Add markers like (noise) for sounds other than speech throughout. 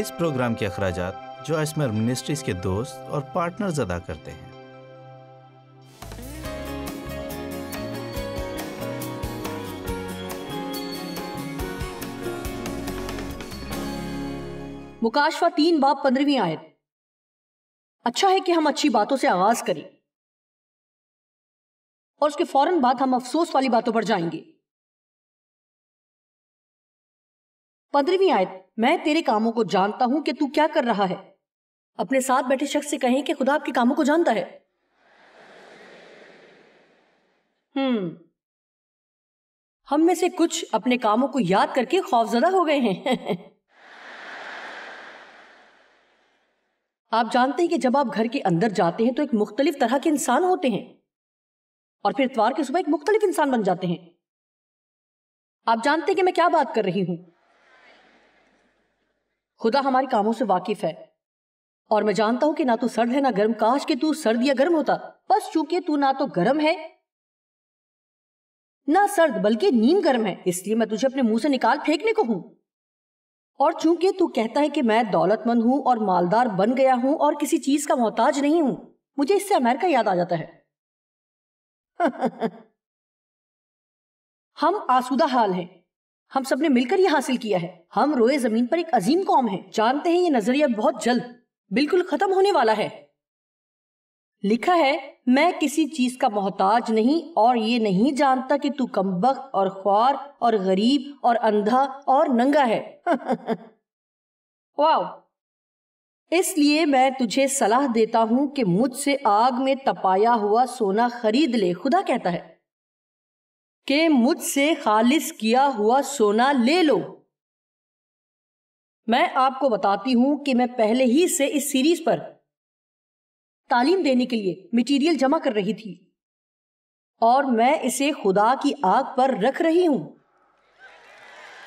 اس programme کے اخراجات جو اسمر منسٹریز کے دوست اور پارٹنرز ادا کرتے ہیں مکاشفہ تین باپ پندرہویں آیت اچھا ہے کہ ہم اچھی باتوں سے آغاز کریں اور اس کے فوراً بعد ہم افسوس والی باتوں پر جائیں گے پندرہویں آیت میں تیرے کاموں کو جانتا ہوں کہ تو کیا کر رہا ہے اپنے ساتھ بیٹھے شخص سے کہیں کہ خدا آپ کے کاموں کو جانتا ہے ہم ہم میں سے کچھ اپنے کاموں کو یاد کر کے خوفزدہ ہو گئے ہیں آپ جانتے ہیں کہ جب آپ گھر کے اندر جاتے ہیں تو ایک مختلف طرح کے انسان ہوتے ہیں اور پھر اتوار کے صبح ایک مختلف انسان بن جاتے ہیں آپ جانتے ہیں کہ میں کیا بات کر رہی ہوں خدا ہمارے کاموں سے واقف ہے اور میں جانتا ہوں کہ نہ تو سرد ہے نہ گرم کاش کہ تو سرد یا گرم ہوتا چونکہ تو تو نہ گرم ہے نہ سرد بلکہ نیم گرم ہے اس لیے میں تجھے اپنے منہ سے نکال پھینکنے کو ہوں اور چونکہ تو کہتا ہے کہ میں دولت مند ہوں اور مالدار بن گیا ہوں اور کسی چیز کا محتاج نہیں ہوں مجھے اس سے امریکہ یاد آ جاتا ہے (laughs) ہم آسودہ حال ہیں ہم سب نے مل کر یہ حاصل کیا ہے ہم روئے زمین پر ایک عظیم قوم ہے جانتے ہیں یہ نظریہ بہت جلد بالکل ختم ہونے والا ہے لکھا ہے میں کسی چیز کا محتاج نہیں اور یہ نہیں جانتا کہ تو کمبخت اور خوار اور غریب اور اندھا اور ننگا ہے (laughs) اس لیے میں تجھے صلاح دیتا ہوں کہ مجھ سے آگ میں تپایا ہوا سونا خرید لے خدا کہتا ہے کہ مجھ سے خالص کیا ہوا سونا لے لو میں آپ کو بتاتی ہوں کہ میں پہلے ہی سے اس سیریز پر تعلیم دینے کے لیے مٹیریل جمع کر رہی تھی اور میں اسے خدا کی آگ پر رکھ رہی ہوں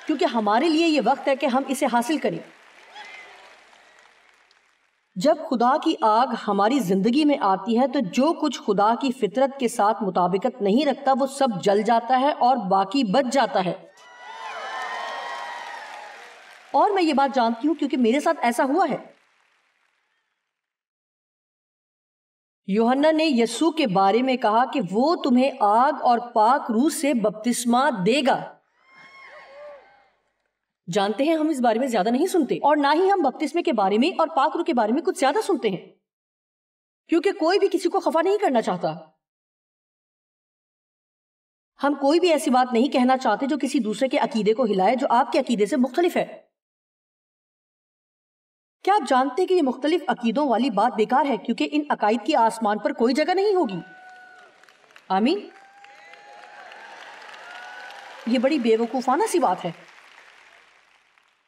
کیونکہ ہمارے لیے یہ وقت ہے کہ ہم اسے حاصل کریں جب خدا کی آگ ہماری زندگی میں آتی ہے تو جو کچھ خدا کی فطرت کے ساتھ مطابقت نہیں رکھتا وہ سب جل جاتا ہے اور باقی بچ جاتا ہے اور میں یہ بات جانتی ہوں کیونکہ میرے ساتھ ایسا ہوا ہے یوہنا نے یسو کے بارے میں کہا کہ وہ تمہیں آگ اور پاک روح سے بپتسما دے گا جانتے ہیں ہم اس بارے میں زیادہ نہیں سنتے اور نہ ہی ہم بپتسمے کے بارے میں اور پاک روح کے بارے میں کچھ زیادہ سنتے ہیں کیونکہ کوئی بھی کسی کو خفا نہیں کرنا چاہتا ہم کوئی بھی ایسی بات نہیں کہنا چاہتے جو کسی دوسرے کے عقیدے کو ہلائے جو آپ کے عقیدے سے مختلف ہے کیا آپ جانتے کہ یہ مختلف عقیدوں والی بات بیکار ہے کیونکہ ان عقائد کی آسمان پر کوئی جگہ نہیں ہوگی آمین یہ بڑی بے سی بات ہے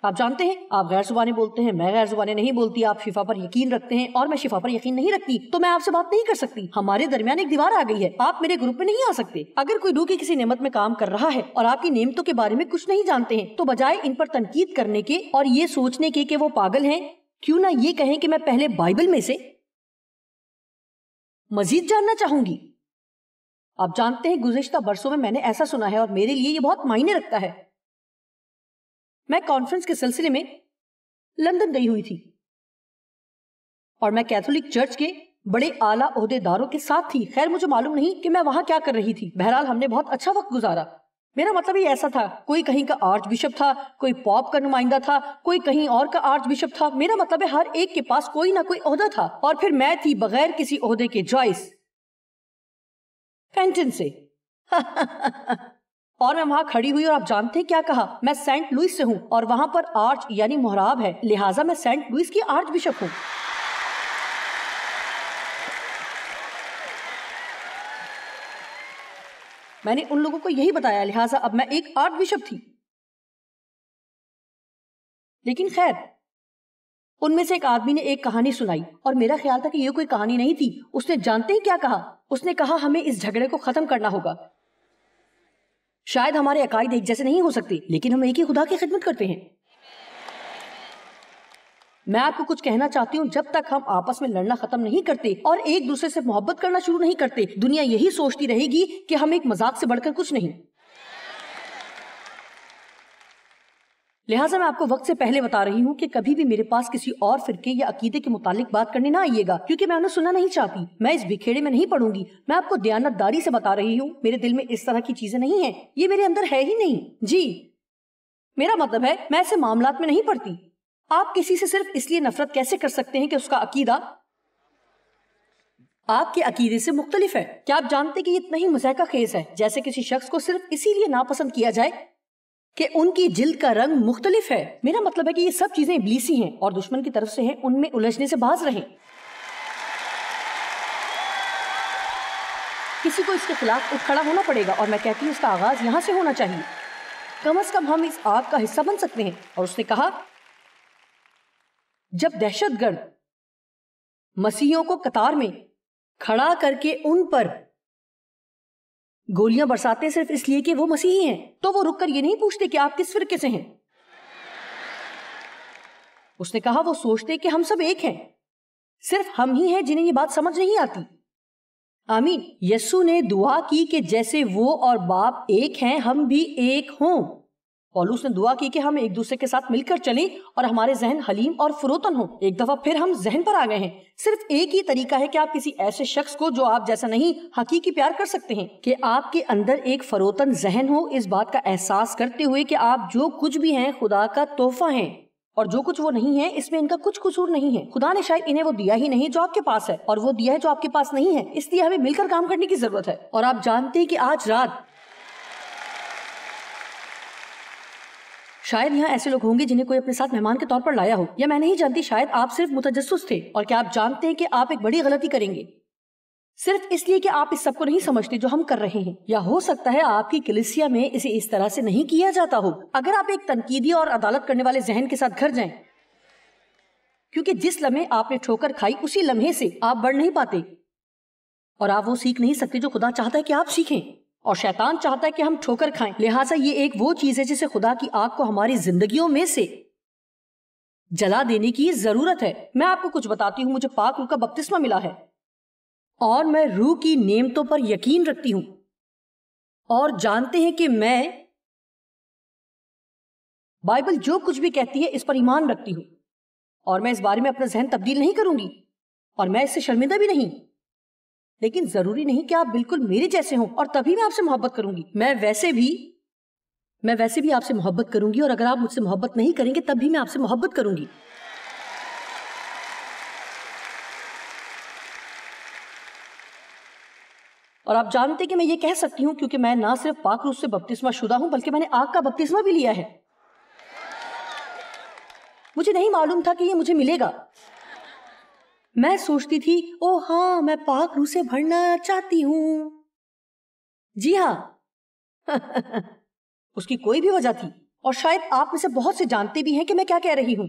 آپ جانتے ہیں آپ غیر زبانیں بولتے ہیں میں غیر زبانیں نہیں بولتی آپ شفا پر یقین رکھتے ہیں اور میں شفا پر یقین نہیں رکھتی تو میں آپ سے بات نہیں کر سکتی ہمارے درمیان ایک دیوار آ گئی ہے آپ میرے گروپ میں نہیں آ سکتے اگر کوئی روکی کسی نعمت میں کام کر رہا ہے اور آپ کی نعمتوں کے بارے میں کچھ نہیں جانتے ہیں تو بجائے ان پر تنقید کرنے کے اور یہ سوچنے کے کہ وہ پاگل ہیں کیوں نہ یہ کہیں کہ میں پہلے بائبل میں سے مزید جاننا چاہوں گی آپ جانتے ہیں گزشتہ برسوں میں میں نے ایسا سنا ہے اور میرے لیے یہ بہت معنی رکھتا ہے میں کانفرنس کے سلسلے میں لندن گئی ہوئی تھی اور میں کیتھولک چرچ کے بڑے اعلیٰ عہدے داروں کے ساتھ تھی خیر مجھے معلوم نہیں کہ میں وہاں کیا کر رہی تھی بہرحال ہم نے بہت اچھا وقت گزارا میرا مطلب ہی ایسا تھا کوئی کہیں کا آرچ بشپ تھا کوئی پاپ کا نمائندہ تھا کوئی کہیں اور کا آرچ بشپ تھا میرا مطلب ہے ہر ایک کے پاس کوئی نہ کوئی عہدہ تھا اور پھر میں تھی بغیر کسی عہدے کے جوائس فینٹن سے (laughs) اور میں وہاں کھڑی ہوئی اور آپ جانتے ہیں کیا کہا میں سینٹ لوئس سے ہوں اور وہاں پر آرچ یعنی محراب ہے لہٰذا میں سینٹ لوئس کی آرچ بشپ ہوں میں نے ان لوگوں کو یہی بتایا لہٰذا اب میں ایک آرٹ بشپ تھی لیکن خیر ان میں سے ایک آدمی نے ایک کہانی سنائی اور میرا خیال تھا کہ یہ کوئی کہانی نہیں تھی اس نے جانتے ہی کیا کہا اس نے کہا ہمیں اس جھگڑے کو ختم کرنا ہوگا شاید ہمارے عقائد ایک جیسے نہیں ہو سکتے لیکن ہم ایک ہی خدا کی خدمت کرتے ہیں میں آپ کو کچھ کہنا چاہتی ہوں جب تک ہم آپس میں لڑنا ختم نہیں کرتے اور ایک دوسرے سے محبت کرنا شروع نہیں کرتے دنیا یہی سوچتی رہے گی کہ ہم ایک مزاق سے بڑھ کر کچھ نہیں لہٰذا میں آپ کو وقت سے پہلے بتا رہی ہوں کہ کبھی بھی میرے پاس کسی اور فرقے یا عقیدے کے متعلق بات کرنے نہ آئیے گا کیونکہ میں نہیں چاہتی میں اس بکھیڑے میں نہیں پڑھوں گی میں آپ کو دیانت داری سے بتا رہی ہوں میرے دل میں اس طرح کی چیزیں نہیں ہیں یہ میرے اندر ہے ہی نہیں جی میرا مطلب ہے میں ایسے معاملات میں نہیں پڑھتی آپ کسی سے صرف اس لیے نفرت کیسے کر سکتے ہیں کہ اس کا عقیدہ آپ کے عقیدے سے مختلف ہے کیا آپ جانتے کہ یہ اتنا ہی مزحقہ خیز ہے جیسے کسی شخص کو صرف اسی لیے ناپسند کیا جائے کہ ان کی جلد کا رنگ مختلف ہے میرا مطلب ہے کہ یہ سب چیزیں ابلیسی ہیں اور دشمن کی طرف سے ہیں ان میں الجھنے سے باز رہیں کسی کو اس کے خلاف اٹھ کھڑا ہونا پڑے گا اور میں کہتی ہوں اس کا آغاز یہاں سے ہونا چاہیے کم از کم ہم اس آگ کا حصہ بن سکتے ہیں اور اس نے کہا جب دہشت گرد مسیحوں کو قطار میں کھڑا کر کے ان پر گولیاں برساتے ہیں صرف اس لیے کہ وہ مسیحی ہیں تو وہ رک کر یہ نہیں پوچھتے کہ آپ کس فرقے سے ہیں اس نے کہا وہ سوچتے کہ ہم سب ایک ہیں صرف ہم ہی ہیں جنہیں یہ بات سمجھ نہیں آتی آمین یسو نے دعا کی کہ جیسے وہ اور باپ ایک ہیں ہم بھی ایک ہوں پولوس نے دعا کی کہ ہم ایک دوسرے کے ساتھ مل کر چلیں اور ہمارے ذہن حلیم اور فروتن ہوں ایک دفعہ پھر ہم ذہن پر آ گئے ہیں صرف ایک ہی طریقہ ہے کہ آپ کسی ایسے شخص کو جو آپ جیسا نہیں حقیقی پیار کر سکتے ہیں کہ آپ کے اندر ایک فروتن ذہن ہو اس بات کا احساس کرتے ہوئے کہ آپ جو کچھ بھی ہیں خدا کا تحفہ ہیں اور جو کچھ وہ نہیں ہے اس میں ان کا کچھ قصور نہیں ہے خدا نے شاید انہیں وہ دیا ہی نہیں جو آپ کے پاس ہے اور وہ دیا ہے جو آپ کے پاس نہیں ہے اس لیے ہمیں مل کر کام کرنے کی ضرورت ہے اور آپ جانتے ہیں کہ آج رات شاید یہاں ایسے لوگ ہوں گے جنہیں کوئی اپنے ساتھ مہمان کے طور پر لایا ہو یا میں نہیں جانتی شاید آپ صرف متجسس تھے اور کیا آپ جانتے ہیں کہ آپ ایک بڑی غلطی کریں گے صرف اس لیے کہ آپ اس سب کو نہیں سمجھتے جو ہم کر رہے ہیں یا ہو سکتا ہے آپ کی کلیسیا میں اسے اس طرح سے نہیں کیا جاتا ہو اگر آپ ایک تنقیدی اور عدالت کرنے والے ذہن کے ساتھ گھر جائیں کیونکہ جس لمحے آپ نے ٹھوکر کھائی اسی لمحے سے آپ بڑھ نہیں پاتے اور آپ وہ سیکھ نہیں سکتے جو خدا چاہتا ہے کہ آپ سیکھیں اور شیطان چاہتا ہے کہ ہم ٹھوکر کھائیں لہٰذا یہ ایک وہ چیز ہے جسے خدا کی آگ کو ہماری زندگیوں میں سے جلا دینے کی ضرورت ہے میں آپ کو کچھ بتاتی ہوں مجھے پاک روح کا بپتسمہ ملا ہے اور میں روح کی نعمتوں پر یقین رکھتی ہوں اور جانتے ہیں کہ میں بائبل جو کچھ بھی کہتی ہے اس پر ایمان رکھتی ہوں اور میں اس بارے میں اپنا ذہن تبدیل نہیں کروں گی اور میں اس سے شرمندہ بھی نہیں لیکن ضروری نہیں کہ آپ بالکل میرے جیسے ہوں اور تب ہی میں آپ سے محبت کروں گی میں ویسے بھی میں ویسے بھی آپ سے محبت کروں گی اور اگر آپ مجھ سے محبت نہیں کریں گے تب بھی میں آپ سے محبت کروں گی اور آپ جانتے کہ میں یہ کہہ سکتی ہوں کیونکہ میں نہ صرف پاک روز سے بپتسمہ شدہ ہوں بلکہ میں نے آگ کا بپتسمہ بھی لیا ہے مجھے نہیں معلوم تھا کہ یہ مجھے ملے گا میں سوچتی تھی او ہاں میں پاک روح سے بھرنا چاہتی ہوں جی ہاں (laughs) اس کی کوئی بھی وجہ تھی اور شاید آپ میں سے بہت سے جانتے بھی ہیں کہ میں کیا کہہ رہی ہوں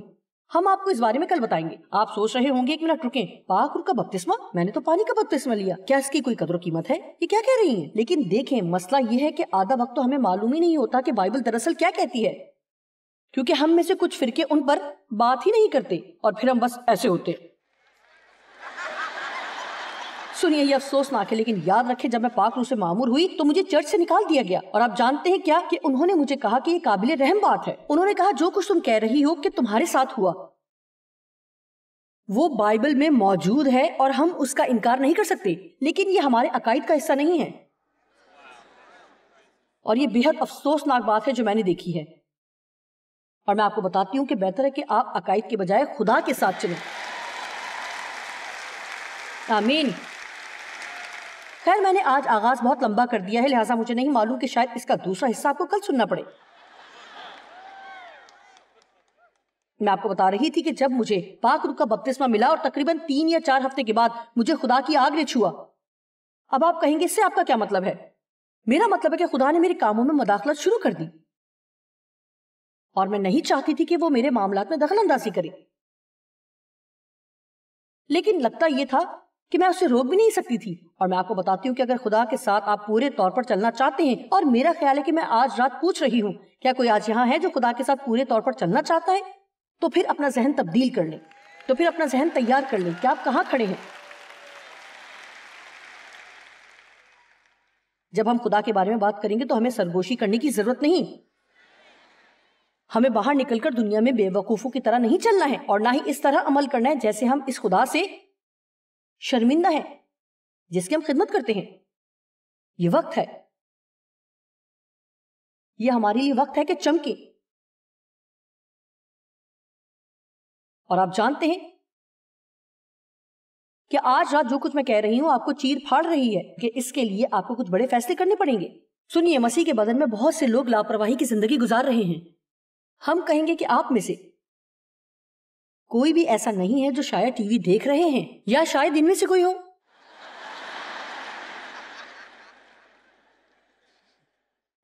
ہم آپ کو اس بارے میں کل بتائیں گے آپ سوچ رہے ہوں گے ایک منٹ رکیں پاک روح کا بپتسمہ میں نے تو پانی کا بپتسمہ لیا کیا اس کی کوئی قدر و قیمت ہے یہ کیا کہہ رہی ہیں لیکن دیکھیں مسئلہ یہ ہے کہ آدھا وقت تو ہمیں معلوم ہی نہیں ہوتا کہ بائبل دراصل کیا کہتی ہے کیونکہ ہم میں سے کچھ فرقے ان پر بات ہی نہیں کرتے اور پھر ہم بس ایسے ہوتے ہیں سنیے یہ افسوسناک ہے لیکن یاد رکھے جب میں پاک روح سے معمور ہوئی تو مجھے چرچ سے نکال دیا گیا اور آپ جانتے ہیں کیا کہ انہوں نے مجھے کہا کہ یہ قابل رحم بات ہے انہوں نے کہا جو کچھ تم کہہ رہی ہو کہ تمہارے ساتھ ہوا وہ بائبل میں موجود ہے اور ہم اس کا انکار نہیں کر سکتے لیکن یہ ہمارے عقائد کا حصہ نہیں ہے اور یہ بہت افسوسناک بات ہے جو میں نے دیکھی ہے اور میں آپ کو بتاتی ہوں کہ بہتر ہے کہ آپ عقائد کے بجائے خدا کے ساتھ چلیں آمین خیر میں نے آج آغاز بہت لمبا کر دیا ہے لہٰذا مجھے نہیں معلوم کہ شاید اس کا دوسرا حصہ آپ کو کل سننا پڑے میں آپ کو بتا رہی تھی کہ جب مجھے پاک روح کا بپتسمہ ملا اور تقریباً تین یا چار ہفتے کے بعد مجھے خدا کی آگ نے چھوا اب آپ کہیں گے اس سے آپ کا کیا مطلب ہے میرا مطلب ہے کہ خدا نے میرے کاموں میں مداخلت شروع کر دی اور میں نہیں چاہتی تھی کہ وہ میرے معاملات میں دخل اندازی کرے لیکن لگتا یہ تھا کہ میں اسے روک بھی نہیں سکتی تھی اور میں آپ کو بتاتی ہوں کہ اگر خدا کے ساتھ آپ پورے طور پر چلنا چاہتے ہیں اور میرا خیال ہے کہ میں آج رات پوچھ رہی ہوں کیا کوئی آج یہاں ہے جو خدا کے ساتھ پورے طور پر چلنا چاہتا ہے تو پھر اپنا ذہن تبدیل کر لیں تو پھر اپنا ذہن تیار کر لیں کہ آپ کہاں کھڑے ہیں جب ہم خدا کے بارے میں بات کریں گے تو ہمیں سرگوشی کرنے کی ضرورت نہیں ہمیں باہر نکل کر دنیا میں بے وقوفوں کی طرح نہیں چلنا ہے اور نہ ہی اس طرح عمل کرنا ہے جیسے ہم اس خدا سے شرمندہ ہیں جس کی ہم خدمت کرتے ہیں یہ وقت ہے یہ ہمارے لیے وقت ہے کہ چمکے اور آپ جانتے ہیں کہ آج رات جو کچھ میں کہہ رہی ہوں آپ کو چیر پھاڑ رہی ہے کہ اس کے لیے آپ کو کچھ بڑے فیصلے کرنے پڑیں گے سنیے مسیح کے بدن میں بہت سے لوگ لاپرواہی کی زندگی گزار رہے ہیں ہم کہیں گے کہ آپ میں سے کوئی بھی ایسا نہیں ہے جو شاید ٹی وی دیکھ رہے ہیں یا شاید ان میں سے کوئی ہو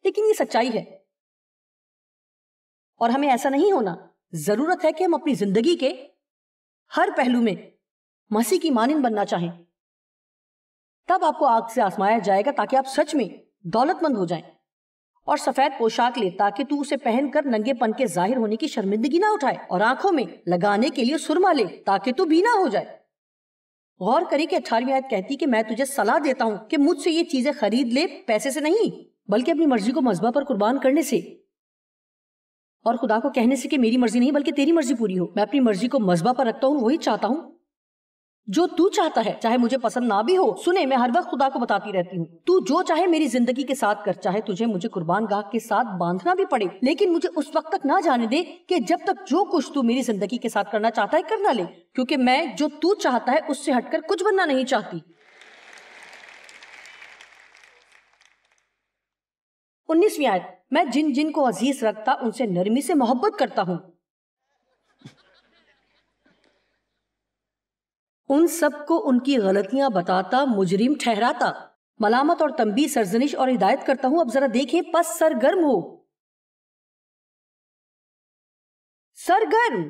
لیکن یہ سچائی ہے اور ہمیں ایسا نہیں ہونا ضرورت ہے کہ ہم اپنی زندگی کے ہر پہلو میں مسیح کی مانند بننا چاہیں تب آپ کو آگ سے آسمایا جائے گا تاکہ آپ سچ میں دولت مند ہو جائیں اور سفید پوشاک لے تاکہ تو اسے پہن کر ننگے پن کے ظاہر ہونے کی شرمندگی نہ اٹھائے اور آنکھوں میں لگانے کے لیے سرما لے تاکہ تو بینا ہو جائے غور کری کہ اٹھارہ آیت کہتی کہ میں تجھے صلاح دیتا ہوں کہ مجھ سے یہ چیزیں خرید لے پیسے سے نہیں بلکہ اپنی مرضی کو مذبح پر قربان کرنے سے اور خدا کو کہنے سے کہ میری مرضی نہیں بلکہ تیری مرضی پوری ہو میں اپنی مرضی کو مذبح پر رکھتا ہوں وہی چاہتا ہوں جو تو چاہتا ہے چاہے مجھے پسند نہ بھی ہو سنے میں ہر وقت خدا کو بتاتی رہتی ہوں تو جو چاہے میری زندگی کے ساتھ کر چاہے تجھے مجھے قربان گاہ کے ساتھ باندھنا بھی پڑے لیکن مجھے اس وقت تک نہ جانے دے کہ جب تک جو کچھ تو میری زندگی کے ساتھ کرنا چاہتا ہے کرنا لے کیونکہ میں جو تو چاہتا ہے اس سے ہٹ کر کچھ بننا نہیں چاہتی انیسویں آیت میں جن جن کو عزیز رکھتا ان سے نرمی سے محبت کرتا ہوں ان سب کو ان کی غلطیاں بتاتا مجرم ٹھہراتا ملامت اور تنبی سرزنش اور ہدایت کرتا ہوں اب ذرا دیکھیں پس سرگرم ہو سرگرم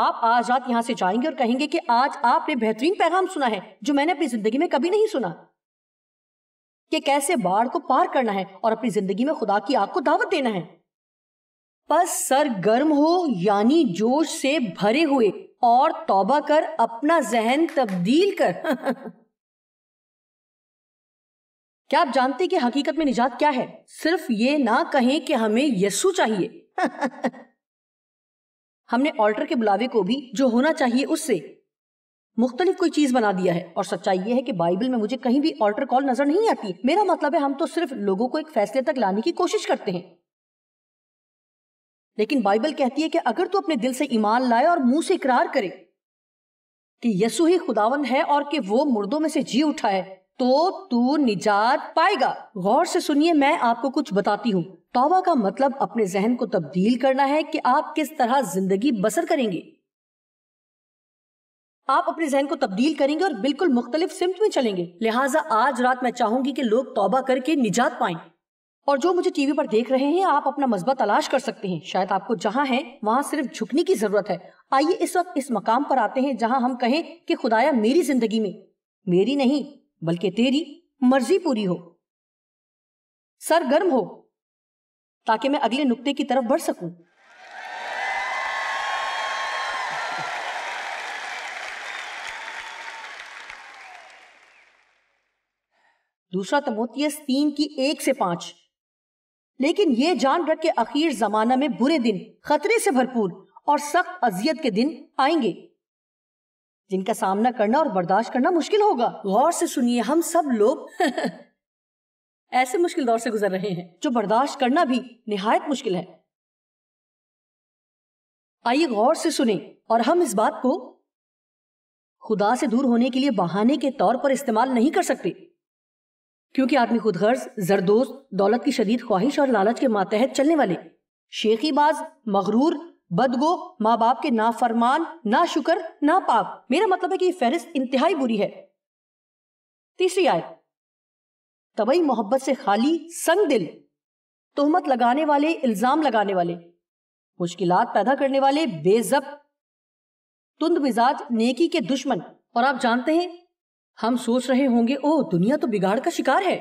آپ آج رات یہاں سے جائیں گے اور کہیں گے کہ آج آپ نے بہترین پیغام سنا ہے جو میں نے اپنی زندگی میں کبھی نہیں سنا کہ کیسے باڑ کو پار کرنا ہے اور اپنی زندگی میں خدا کی آگ کو دعوت دینا ہے سر گرم ہو یعنی جوش سے بھرے ہوئے اور توبہ کر اپنا ذہن تبدیل کر (laughs) کیا آپ جانتے کہ حقیقت میں نجات کیا ہے صرف یہ نہ کہیں کہ ہمیں یسو چاہیے (laughs) ہم نے آلٹر کے بلاوے کو بھی جو ہونا چاہیے اس سے مختلف کوئی چیز بنا دیا ہے اور سچائی یہ ہے کہ بائبل میں مجھے کہیں بھی آلٹر کال نظر نہیں آتی میرا مطلب ہے ہم تو صرف لوگوں کو ایک فیصلے تک لانے کی کوشش کرتے ہیں لیکن بائبل کہتی ہے کہ اگر تو اپنے دل سے ایمان لائے اور منہ سے اقرار کرے کہ یسو ہی خداون ہے اور کہ وہ مردوں میں سے جی اٹھائے تو تو نجات پائے گا غور سے سنیے میں آپ کو کچھ بتاتی ہوں توبہ کا مطلب اپنے ذہن کو تبدیل کرنا ہے کہ آپ کس طرح زندگی بسر کریں گے آپ اپنے ذہن کو تبدیل کریں گے اور بالکل مختلف سمت میں چلیں گے لہٰذا آج رات میں چاہوں گی کہ لوگ توبہ کر کے نجات پائیں اور جو مجھے ٹی وی پر دیکھ رہے ہیں آپ اپنا مثبت تلاش کر سکتے ہیں شاید آپ کو جہاں ہے وہاں صرف جھکنے کی ضرورت ہے آئیے اس وقت اس مقام پر آتے ہیں جہاں ہم کہیں کہ خدایا میری زندگی میں میری نہیں بلکہ تیری مرضی پوری ہو سرگرم ہو تاکہ میں اگلے نقطے کی طرف بڑھ سکوں دوسرا تموتیس تین کی ایک سے پانچ لیکن یہ جان رکھ کے اخیر زمانہ میں برے دن خطرے سے بھرپور اور سخت اذیت کے دن آئیں گے جن کا سامنا کرنا اور برداشت کرنا مشکل ہوگا غور سے سنیے ہم سب لوگ (laughs) ایسے مشکل دور سے گزر رہے ہیں جو برداشت کرنا بھی نہایت مشکل ہے آئیے غور سے سنیں اور ہم اس بات کو خدا سے دور ہونے کے لیے بہانے کے طور پر استعمال نہیں کر سکتے کیونکہ آدمی خود غرض زردوز دولت کی شدید خواہش اور لالچ کے ماتحت چلنے والے شیخی باز مغرور بدگو ماں باپ کے نا نہ شکر نہ پاپ میرا مطلب ہے کہ یہ فہرست انتہائی بری ہے تیسری آئے طبعی محبت سے خالی سنگ دل تہمت لگانے والے الزام لگانے والے مشکلات پیدا کرنے والے بے ضبط تند مزاج نیکی کے دشمن اور آپ جانتے ہیں ہم سوچ رہے ہوں گے او دنیا تو بگاڑ کا شکار ہے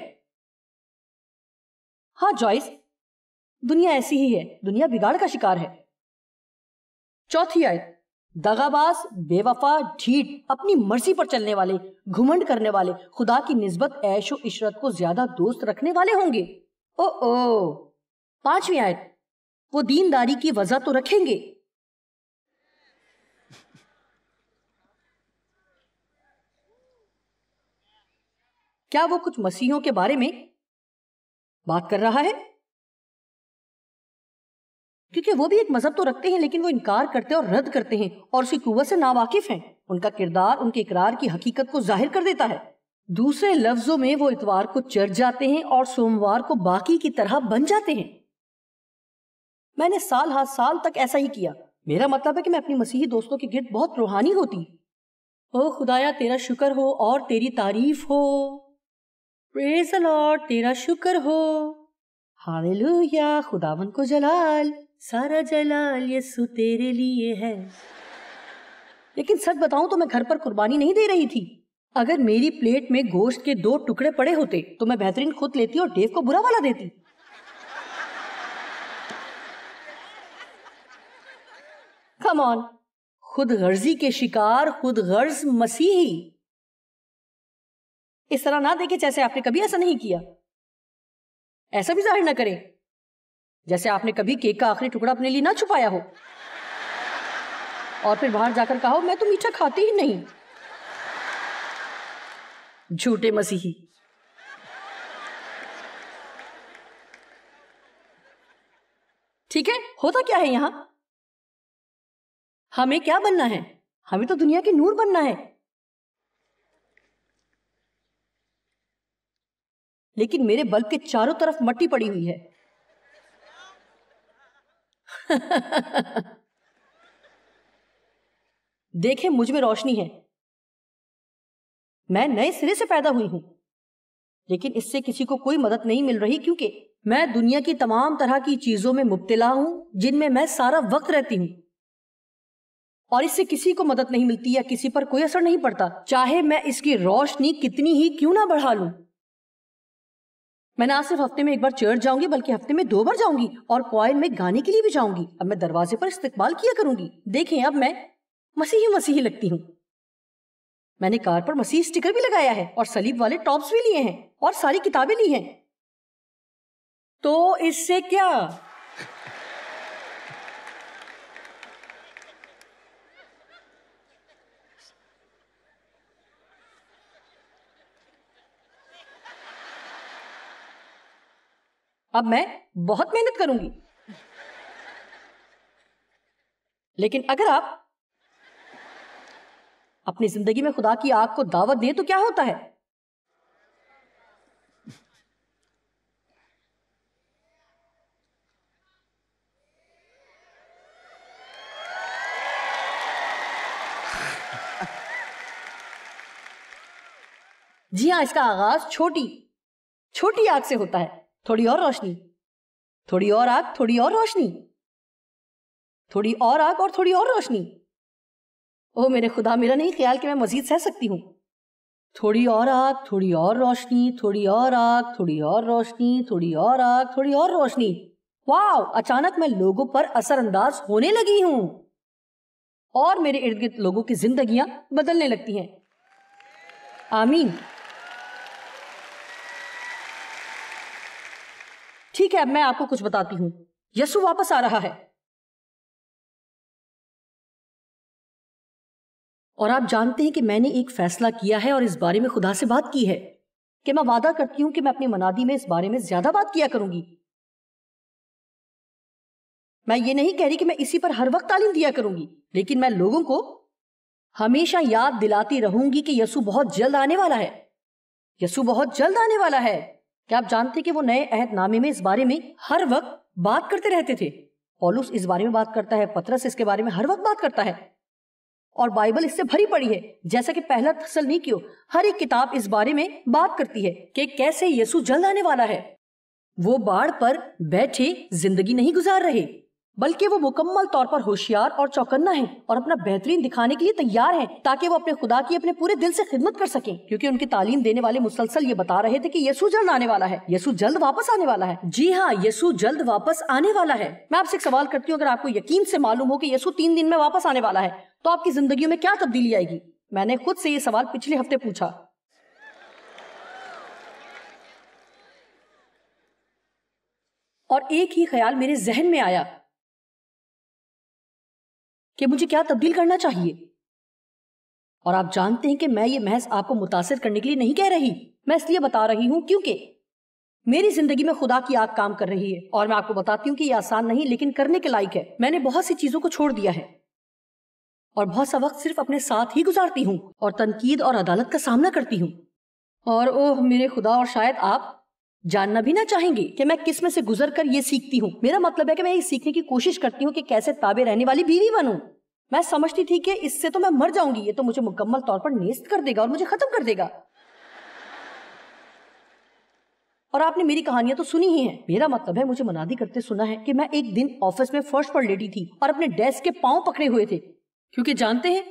ہاں جوائس دنیا ایسی ہی ہے دنیا بگاڑ کا شکار ہے چوتھی آیت دغاباز بے وفا ڈھیٹ اپنی مرضی پر چلنے والے گھمنڈ کرنے والے خدا کی نسبت عیش و عشرت کو زیادہ دوست رکھنے والے ہوں گے او او پانچویں آیت وہ دینداری کی وضع تو رکھیں گے کیا وہ کچھ مسیحوں کے بارے میں بات کر رہا ہے کیونکہ وہ بھی ایک مذہب تو رکھتے ہیں لیکن وہ انکار کرتے اور رد کرتے ہیں اور اسی قوت سے ناواقف ہیں ان کا کردار ان کے اقرار کی حقیقت کو ظاہر کر دیتا ہے دوسرے لفظوں میں وہ اتوار کو چرچ جاتے ہیں اور سوموار کو باقی کی طرح بن جاتے ہیں میں نے سال ہاتھ سال تک ایسا ہی کیا میرا مطلب ہے کہ میں اپنی مسیحی دوستوں کے گرد بہت روحانی ہوتی او خدایا تیرا شکر ہو اور تیری تعریف ہو پریز الارڈ تیرا شکر ہو ہالیلویا خداون کو جلال سارا جلال یسو تیرے لیے ہے لیکن سچ بتاؤں تو میں گھر پر قربانی نہیں دے رہی تھی اگر میری پلیٹ میں گوشت کے دو ٹکڑے پڑے ہوتے تو میں بہترین خود لیتی اور ڈیو کو برا والا دیتی کم آن خود غرضی کے شکار خود غرض مسیحی اس طرح نہ دیکھے جیسے آپ نے کبھی ایسا نہیں کیا ایسا بھی ظاہر نہ کرے جیسے آپ نے کبھی کیک کا آخری ٹکڑا اپنے لیے نہ چھپایا ہو اور پھر باہر جا کر کہا ہو میں تو میٹھا کھاتی ہی نہیں جھوٹے مسیحی ٹھیک ہے ہوتا کیا ہے یہاں ہمیں کیا بننا ہے ہمیں تو دنیا کی نور بننا ہے لیکن میرے بلب کے چاروں طرف مٹی پڑی ہوئی ہے (laughs) دیکھیں مجھ میں روشنی ہے میں نئے سرے سے پیدا ہوئی ہوں لیکن اس سے کسی کو کوئی مدد نہیں مل رہی کیونکہ میں دنیا کی تمام طرح کی چیزوں میں مبتلا ہوں جن میں میں سارا وقت رہتی ہوں اور اس سے کسی کو مدد نہیں ملتی یا کسی پر کوئی اثر نہیں پڑتا چاہے میں اس کی روشنی کتنی ہی کیوں نہ بڑھا لوں میں نہ صرف ہفتے میں ایک بار چرچ جاؤں گی بلکہ ہفتے میں دو بار جاؤں گی اور کوائل میں گانے کے لیے بھی جاؤں گی اب میں دروازے پر استقبال کیا کروں گی دیکھیں اب میں مسیحی مسیحی لگتی ہوں میں نے کار پر مسیح سٹکر بھی لگایا ہے اور سلیب والے ٹاپس بھی لیے ہیں اور ساری کتابیں لی ہیں تو اس سے کیا اب میں بہت محنت کروں گی لیکن اگر آپ اپنی زندگی میں خدا کی آگ کو دعوت دیں تو کیا ہوتا ہے جی ہاں اس کا آغاز چھوٹی چھوٹی آگ سے ہوتا ہے تھوڑی اور روشنی تھوڑی اور آگ تھوڑی اور روشنی تھوڑی اور آگ اور تھوڑی اور روشنی میرے خدا میرا نہیں خیال کہ میں مزید سہ سکتی ہوں تھوڑی اور آگ تھوڑی اور روشنی تھوڑی اور آگ تھوڑی اور روشنی تھوڑی اور آگ تھوڑی اور روشنی واؤ اچانک میں لوگوں پر اثر انداز ہونے لگی ہوں اور میرے ارد گرد لوگوں کی زندگیاں بدلنے لگتی ہیں آمین ٹھیک ہے اب میں آپ کو کچھ بتاتی ہوں یسو واپس آ رہا ہے اور آپ جانتے ہیں کہ میں نے ایک فیصلہ کیا ہے اور اس بارے میں خدا سے بات کی ہے کہ میں وعدہ کرتی ہوں کہ میں اپنی منادی میں اس بارے میں زیادہ بات کیا کروں گی میں یہ نہیں کہہ رہی کہ میں اسی پر ہر وقت تعلیم دیا کروں گی لیکن میں لوگوں کو ہمیشہ یاد دلاتی رہوں گی کہ یسو بہت جلد آنے والا ہے یسو بہت جلد آنے والا ہے کیا آپ جانتے کہ وہ نئے عہد نامے میں اس بارے میں ہر وقت بات کرتے رہتے تھے پولوس اس بارے میں بات کرتا ہے پترس اس کے بارے میں ہر وقت بات کرتا ہے اور بائبل اس سے بھری پڑی ہے جیسا کہ پہلا تسل نہیں کیوں ہر ایک کتاب اس بارے میں بات کرتی ہے کہ کیسے یسو جلد آنے والا ہے وہ باڑ پر بیٹھے زندگی نہیں گزار رہے بلکہ وہ مکمل طور پر ہوشیار اور چوکنا ہیں اور اپنا بہترین دکھانے کے لیے تیار ہیں تاکہ وہ اپنے خدا کی اپنے پورے دل سے خدمت کر سکیں کیونکہ ان کی تعلیم دینے والے مسلسل یہ بتا رہے تھے کہ یسو جلد آنے والا ہے یسو جلد واپس آنے والا ہے جی ہاں یسو جلد واپس آنے والا ہے میں آپ سے ایک سوال کرتی ہوں اگر آپ کو یقین سے معلوم ہو کہ یسو تین دن میں واپس آنے والا ہے تو آپ کی زندگیوں میں کیا تبدیلی آئے گی میں نے خود سے یہ سوال پچھلے ہفتے پوچھا اور ایک ہی خیال میرے ذہن میں آیا کہ مجھے کیا تبدیل کرنا چاہیے اور آپ جانتے ہیں کہ میں یہ محض آپ کو متاثر کرنے کے لیے نہیں کہہ رہی میں اس لیے بتا رہی ہوں کیونکہ میری زندگی میں خدا کی آگ کام کر رہی ہے اور میں آپ کو بتاتی ہوں کہ یہ آسان نہیں لیکن کرنے کے لائق ہے میں نے بہت سی چیزوں کو چھوڑ دیا ہے اور بہت سا وقت صرف اپنے ساتھ ہی گزارتی ہوں اور تنقید اور عدالت کا سامنا کرتی ہوں اور اوہ میرے خدا اور شاید آپ جاننا بھی نہ چاہیں گے کہ میں کس میں سے گزر کر یہ سیکھتی ہوں میرا مطلب ہے کہ میں یہ سیکھنے کی کوشش کرتی ہوں کہ کیسے تابع رہنے والی بیوی بنوں میں سمجھتی تھی کہ اس سے تو میں مر جاؤں گی یہ تو مجھے مکمل طور پر نیست کر دے گا اور مجھے ختم کر دے گا اور آپ نے میری کہانیاں تو سنی ہی ہیں میرا مطلب ہے مجھے منادی کرتے سنا ہے کہ میں ایک دن آفس میں فرش پر لیٹی تھی اور اپنے ڈیسک کے پاؤں پکڑے ہوئے تھے کیونکہ جانتے ہیں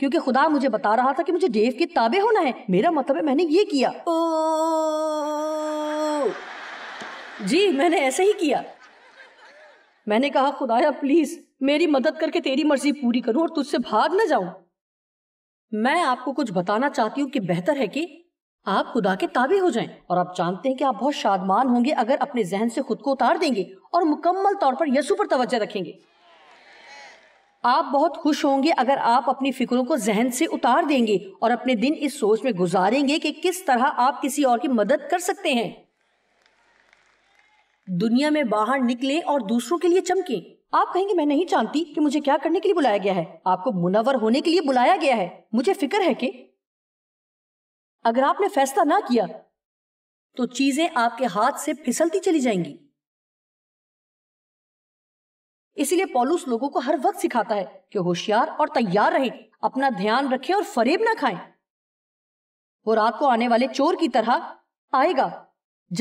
کیونکہ خدا مجھے بتا رہا تھا کہ مجھے ڈیو کے تابع ہونا ہے میرا مطلب ہے میں نے یہ کیا جی میں نے ایسے ہی کیا میں نے کہا خدایا پلیز میری مدد کر کے تیری مرضی پوری کروں اور تجھ سے بھاگ نہ جاؤں میں آپ کو کچھ بتانا چاہتی ہوں کہ بہتر ہے کہ آپ خدا کے تابع ہو جائیں اور آپ جانتے ہیں کہ آپ بہت شادمان ہوں گے اگر اپنے ذہن سے خود کو اتار دیں گے اور مکمل طور پر یسو پر توجہ رکھیں گے آپ بہت خوش ہوں گے اگر آپ اپنی فکروں کو ذہن سے اتار دیں گے اور اپنے دن اس سوچ میں گزاریں گے کہ کس طرح آپ کسی اور کی مدد کر سکتے ہیں دنیا میں باہر نکلیں اور دوسروں کے لیے چمکیں آپ کہیں گے میں نہیں جانتی کہ مجھے کیا کرنے کے لیے بلایا گیا ہے آپ کو منور ہونے کے لیے بلایا گیا ہے مجھے فکر ہے کہ اگر آپ نے فیصلہ نہ کیا تو چیزیں آپ کے ہاتھ سے پھسلتی چلی جائیں گی اس لیے پولوس لوگوں کو ہر وقت سکھاتا ہے کہ ہوشیار اور تیار رہیں اپنا دھیان رکھیں اور فریب نہ کھائیں وہ رات کو آنے والے چور کی طرح آئے گا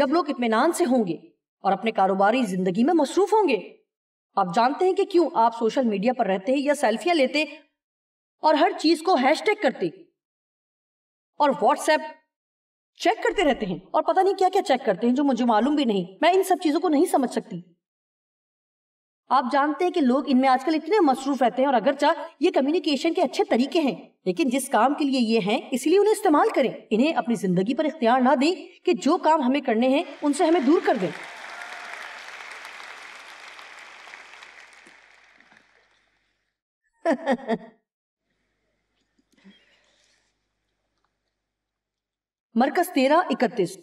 جب لوگ اطمینان سے ہوں گے اور اپنے کاروباری زندگی میں مصروف ہوں گے آپ جانتے ہیں کہ کیوں آپ سوشل میڈیا پر رہتے ہیں یا سیلفیاں لیتے اور ہر چیز کو ہیش ٹیک کرتے اور واٹس ایپ چیک کرتے رہتے ہیں اور پتہ نہیں کیا کیا چیک کرتے ہیں جو مجھے معلوم بھی نہیں میں ان سب چیزوں کو نہیں سمجھ سکتی آپ جانتے ہیں کہ لوگ ان میں آج کل اتنے مصروف رہتے ہیں اور اگرچہ یہ کمیونیکیشن کے اچھے طریقے ہیں لیکن جس کام کے لیے یہ ہیں اس لیے انہیں استعمال کریں انہیں اپنی زندگی پر اختیار نہ دیں کہ جو کام ہمیں کرنے ہیں ان سے ہمیں دور کر دیں مرکز تیرہ اکتیس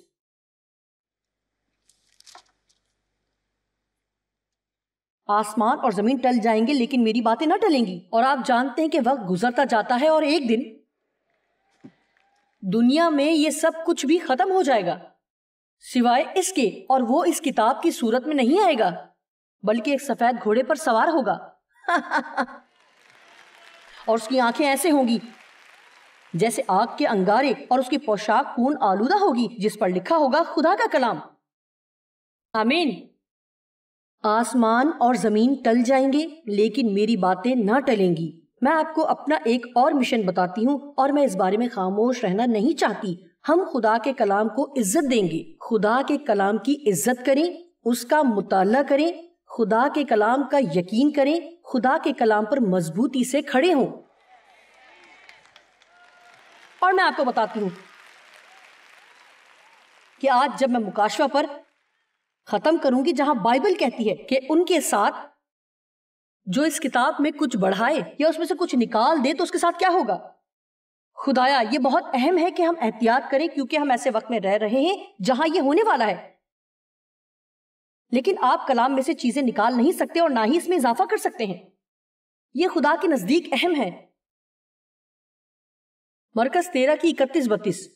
آسمان اور زمین ٹل جائیں گے لیکن میری باتیں نہ ٹلیں گی اور آپ جانتے ہیں کہ وقت گزرتا جاتا ہے اور ایک دن دنیا میں یہ سب کچھ بھی ختم ہو جائے گا سوائے اس کے اور وہ اس کتاب کی صورت میں نہیں آئے گا بلکہ ایک سفید گھوڑے پر سوار ہوگا اور اس کی آنکھیں ایسے ہوں گی جیسے آگ کے انگارے اور اس کی پوشاک خون آلودہ ہوگی جس پر لکھا ہوگا خدا کا کلام آمین آسمان اور زمین ٹل جائیں گے لیکن میری باتیں نہ ٹلیں گی میں آپ کو اپنا ایک اور مشن بتاتی ہوں اور میں اس بارے میں خاموش رہنا نہیں چاہتی ہم خدا کے کلام کو عزت دیں گے خدا کے کلام کی عزت کریں اس کا مطالعہ کریں خدا کے کلام کا یقین کریں خدا کے کلام پر مضبوطی سے کھڑے ہوں اور میں آپ کو بتاتی ہوں کہ آج جب میں مکاشوہ پر ختم کروں گی جہاں بائبل کہتی ہے کہ ان کے ساتھ جو اس کتاب میں کچھ بڑھائے یا اس میں سے کچھ نکال دے تو اس کے ساتھ کیا ہوگا خدایا یہ بہت اہم ہے کہ ہم احتیاط کریں کیونکہ ہم ایسے وقت میں رہ رہے ہیں جہاں یہ ہونے والا ہے لیکن آپ کلام میں سے چیزیں نکال نہیں سکتے اور نہ ہی اس میں اضافہ کر سکتے ہیں یہ خدا کے نزدیک اہم ہے مرکز تیرہ کی اکتیس بتیس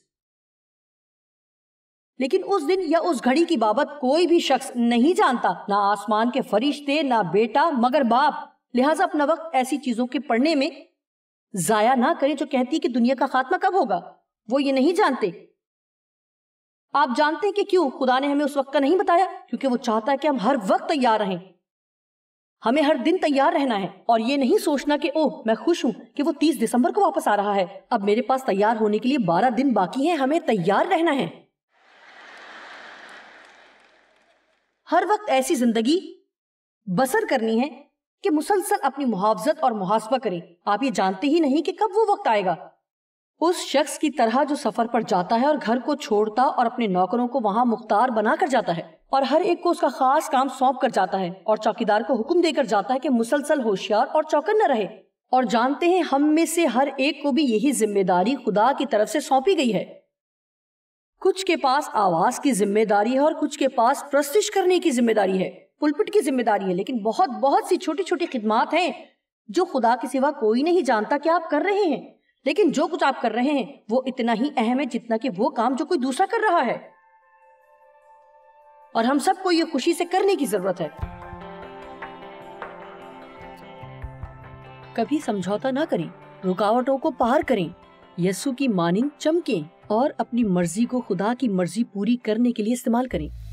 لیکن اس دن یا اس گھڑی کی بابت کوئی بھی شخص نہیں جانتا نہ آسمان کے فرشتے نہ بیٹا مگر باپ لہٰذا اپنا وقت ایسی چیزوں کے پڑھنے میں ضائع نہ کریں جو کہتی کہ دنیا کا خاتمہ کب ہوگا وہ یہ نہیں جانتے آپ جانتے ہیں کہ کیوں خدا نے ہمیں اس وقت کا نہیں بتایا کیونکہ وہ چاہتا ہے کہ ہم ہر وقت تیار رہیں ہمیں ہر دن تیار رہنا ہے اور یہ نہیں سوچنا کہ اوہ میں خوش ہوں کہ وہ تیس دسمبر کو واپس آ رہا ہے اب میرے پاس تیار ہونے کے لیے بارہ دن باقی ہیں ہمیں تیار رہنا ہے ہر وقت ایسی زندگی بسر کرنی ہے کہ مسلسل اپنی محافظت اور محاسبہ کریں آپ یہ جانتے ہی نہیں کہ کب وہ وقت آئے گا اس شخص کی طرح جو سفر پر جاتا ہے اور گھر کو چھوڑتا اور اپنے نوکروں کو وہاں مختار بنا کر جاتا ہے اور ہر ایک کو اس کا خاص کام سونپ کر جاتا ہے اور چوکیدار کو حکم دے کر جاتا ہے کہ مسلسل ہوشیار اور چوکن رہے اور جانتے ہیں ہم میں سے ہر ایک کو بھی یہی ذمہ داری خدا کی طرف سے سونپی گئی ہے کچھ کے پاس آواز کی ذمہ داری ہے اور کچھ کے پاس پرستش کرنے کی ذمہ داری ہے پلپٹ کی ذمہ داری ہے لیکن بہت بہت سی چھوٹی چھوٹی خدمات ہیں جو خدا کے سوا کوئی نہیں جانتا کہ آپ کر رہے ہیں لیکن جو کچھ آپ کر رہے ہیں وہ اتنا ہی اہم ہے جتنا کہ وہ کام جو کوئی دوسرا کر رہا ہے اور ہم سب کو یہ خوشی سے کرنے کی ضرورت ہے کبھی سمجھوتا نہ کریں رکاوٹوں کو پار کریں یسو کی مانند چمکیں اور اپنی مرضی کو خدا کی مرضی پوری کرنے کے لیے استعمال کریں